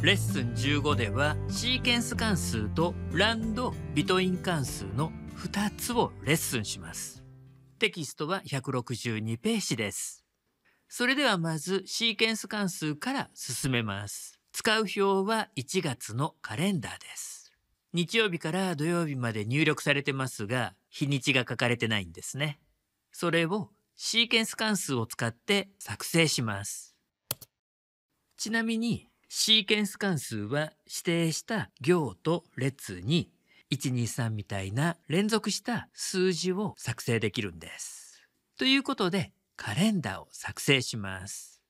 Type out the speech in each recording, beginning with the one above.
レッスン15ではシーケンス関数とランドビトイン関数の2つをレッスンします。テキストは162ページです。それではまずシーケンス関数から進めます。使う表は1月のカレンダーです。日曜日から土曜日まで入力されてますが、日にちが書かれてないんですね。それをシーケンス関数を使って作成します。ちなみにシーケンス関数は指定した行と列に123みたいな連続した数字を作成できるんです。ということでカレンダーを作成します。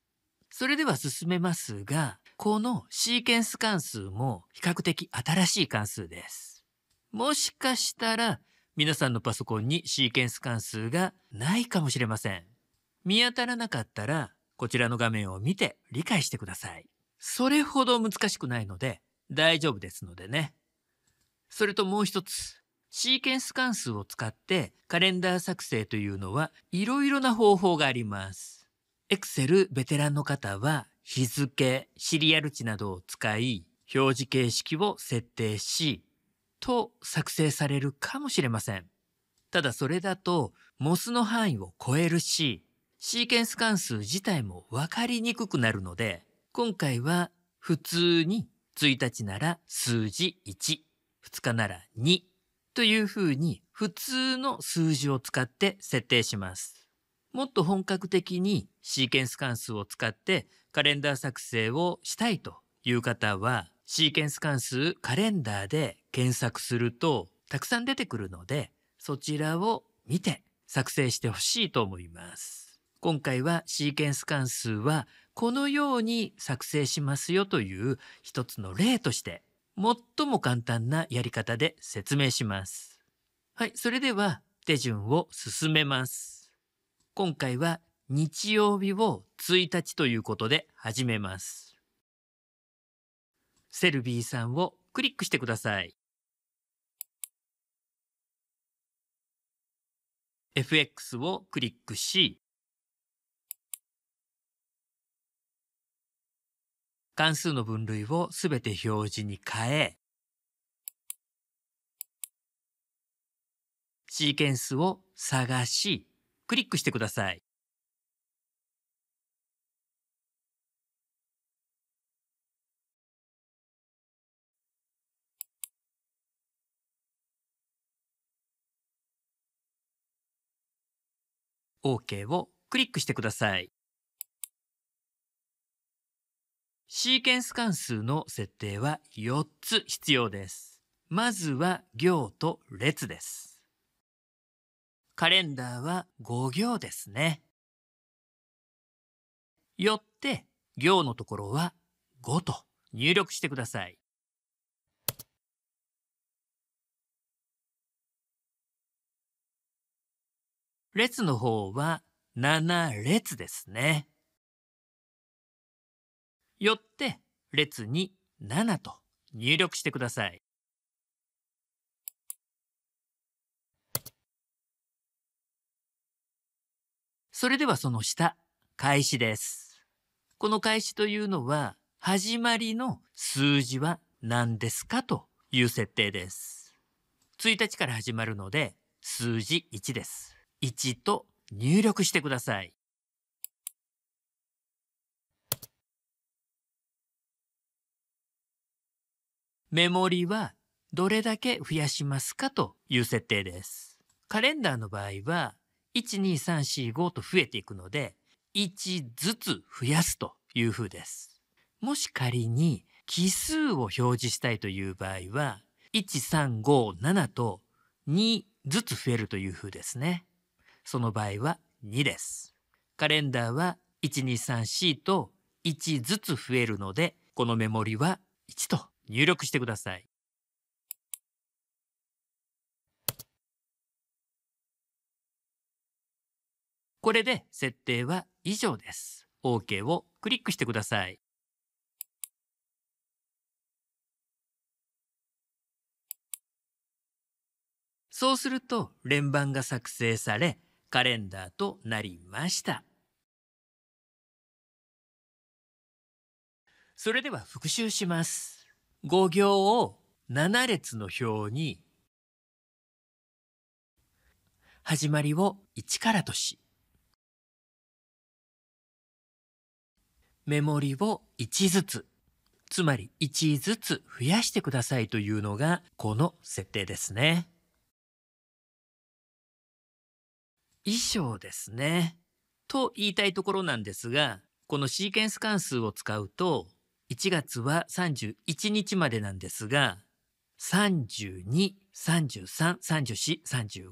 それでは進めますが、このシーケンス関数も比較的新しい関数です。もしかしたら皆さんのパソコンにシーケンス関数がないかもしれません。見当たらなかったらこちらの画面を見て理解してください。それほど難しくないので大丈夫ですのでね。それともう一つ。シーケンス関数を使ってカレンダー作成というのはいろいろな方法があります。Excel ベテランの方は日付、シリアル値などを使い表示形式を設定し、と作成されるかもしれません。ただそれだと MOS の範囲を超えるし、シーケンス関数自体もわかりにくくなるので、今回は普通に1日なら数字1、2日なら2というふうに普通の数字を使って設定します。もっと本格的にシーケンス関数を使ってカレンダー作成をしたいという方はシーケンス関数カレンダーで検索するとたくさん出てくるのでそちらを見て作成してほしいと思います。今回はシーケンス関数はこのように作成しますよという一つの例として最も簡単なやり方で説明します。はい、それでは手順を進めます。今回は日曜日を1日ということで始めます。セルビーさんをクリックしてください。FX をクリックし、関数の分類をすべて表示に変え、シーケンスを探し、クリックしてください。OK をクリックしてください。シーケンス関数の設定は4つ必要です。まずは行と列です。カレンダーは5行ですね。よって行のところは5と入力してください。列の方は7列ですね。よって列に7と入力してください。それではその下、開始です。この開始というのは、始まりの数字は何ですかという設定です。1日から始まるので、数字1です。1と入力してください。メモリはどれだけ増やしますかという設定です。カレンダーの場合は、12345と増えていくので、1ずつ増やすという風です。もし仮に奇数を表示したいという場合は、1357と2ずつ増えるという風ですね。その場合は2です。カレンダーは1 2 3 4と1ずつ増えるので、このメモリは1と入力してください。これで設定は以上です。OK をクリックしてください。そうすると連番が作成されカレンダーとなりました。それでは復習します。5行を7列の表に始まりを1からとしメモリを1ずつつまり1ずつ増やしてくださいというのがこの設定ですね。衣装ですね。と言いたいところなんですがこのシーケンス関数を使うと1月は31日までなんですが、32、33、34、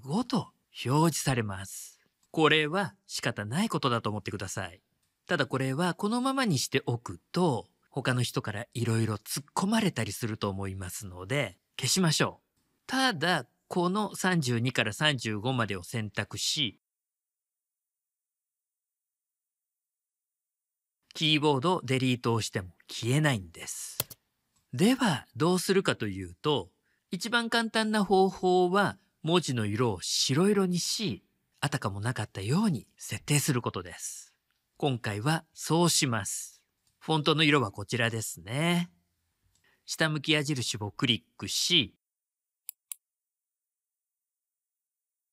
35と表示されます。これは仕方ないことだと思ってください。ただこれはこのままにしておくと、他の人から色々突っ込まれたりすると思いますので、消しましょう。ただ、この32から35までを選択し、キーボードデリートをしても消えないんです。ではどうするかというと一番簡単な方法は文字の色を白色にしあたかもなかったように設定することです。今回はそうします。フォントの色はこちらですね。下向き矢印をクリックし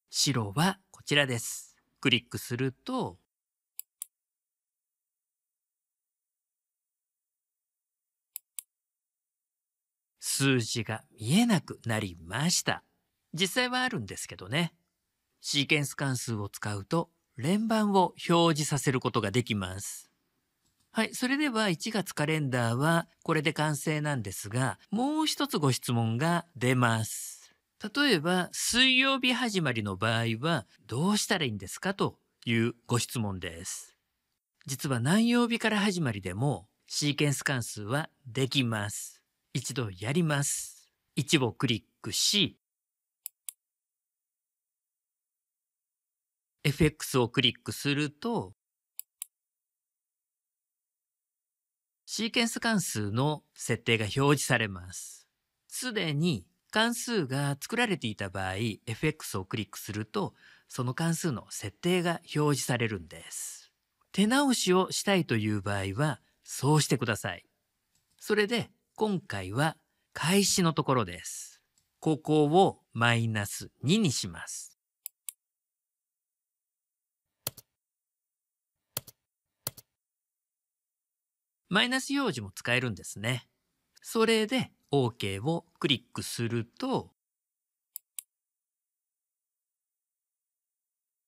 白はこちらです。クリックすると数字が見えなくなりました。実際はあるんですけどね。シーケンス関数を使うと連番を表示させることができます。はい。それでは1月カレンダーはこれで完成なんですが、もう一つご質問が出ます。例えば、水曜日始まりの場合はどうしたらいいんですかというご質問です。実は何曜日から始まりでもシーケンス関数はできます。一度やります。一をクリックし、FX をクリックすると、シーケンス関数の設定が表示されます。すでに関数が作られていた場合、FX をクリックすると、その関数の設定が表示されるんです。手直しをしたいという場合は、そうしてください。それで、今回は開始のところです。ここをマイナス2にします。マイナス用紙も使えるんですね。それで OK をクリックすると、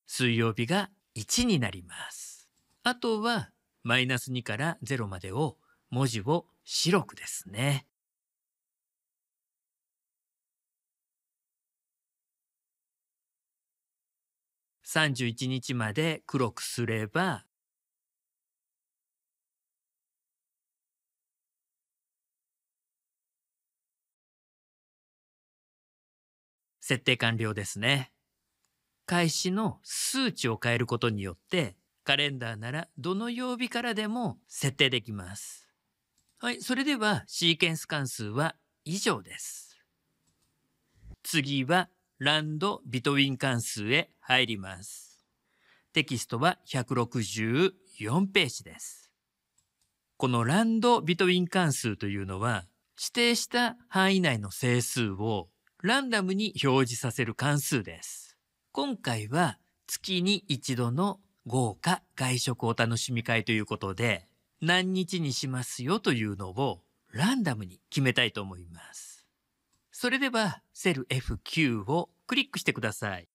水曜日が1になります。あとは、マイナス2から0までを文字を白くですね。31日まで黒くすれば、設定完了ですね。開始の数値を変えることによって、カレンダーならどの曜日からでも設定できます。はい、それではシーケンス関数は以上です。次はランドビトウィン関数へ入ります。テキストは164ページです。このランドビトウィン関数というのは指定した範囲内の整数をランダムに表示させる関数です。今回は月に一度の豪華外食お楽しみ会ということで何日にしますよというのをランダムに決めたいと思います。それではセル F9 をクリックしてください。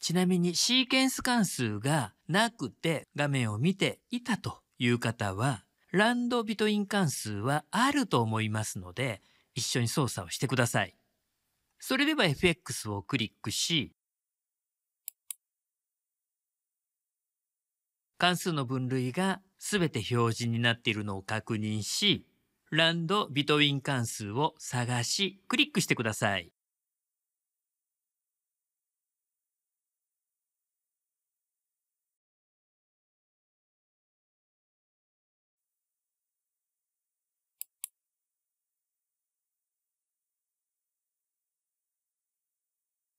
ちなみにシーケンス関数がなくて画面を見ていたという方は、ランドビトイン関数はあると思いますので、一緒に操作をしてください。それでは FX をクリックし、関数の分類が全て表示になっているのを確認し、ランドビトウィン関数を探し、クリックしてください。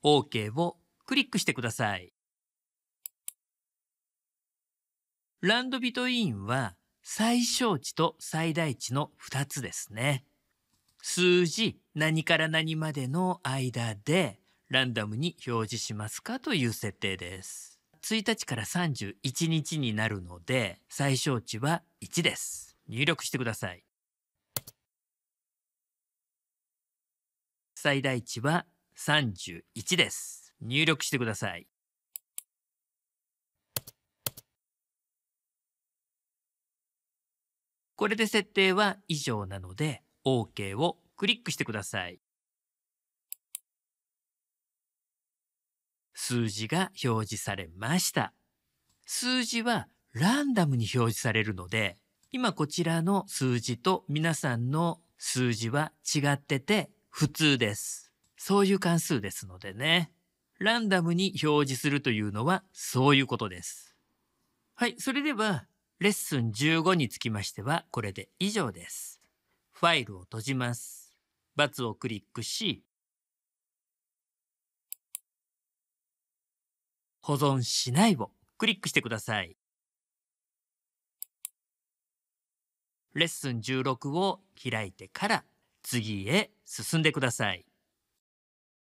OK をクリックしてください。ランドビトインは最小値と最大値の2つですね。数字何から何までの間でランダムに表示しますかという設定です。1日から31日になるので最小値は1です。入力してください。最大値は31です。入力してください。これで設定は以上なので OK をクリックしてください。数字が表示されました。数字はランダムに表示されるので、今こちらの数字と皆さんの数字は違ってて普通です。そういう関数ですのでね。ランダムに表示するというのはそういうことです。はい、それではレッスン15につきましてはこれで以上です。ファイルを閉じます。バツをクリックし、保存しないをクリックしてください。レッスン16を開いてから次へ進んでください。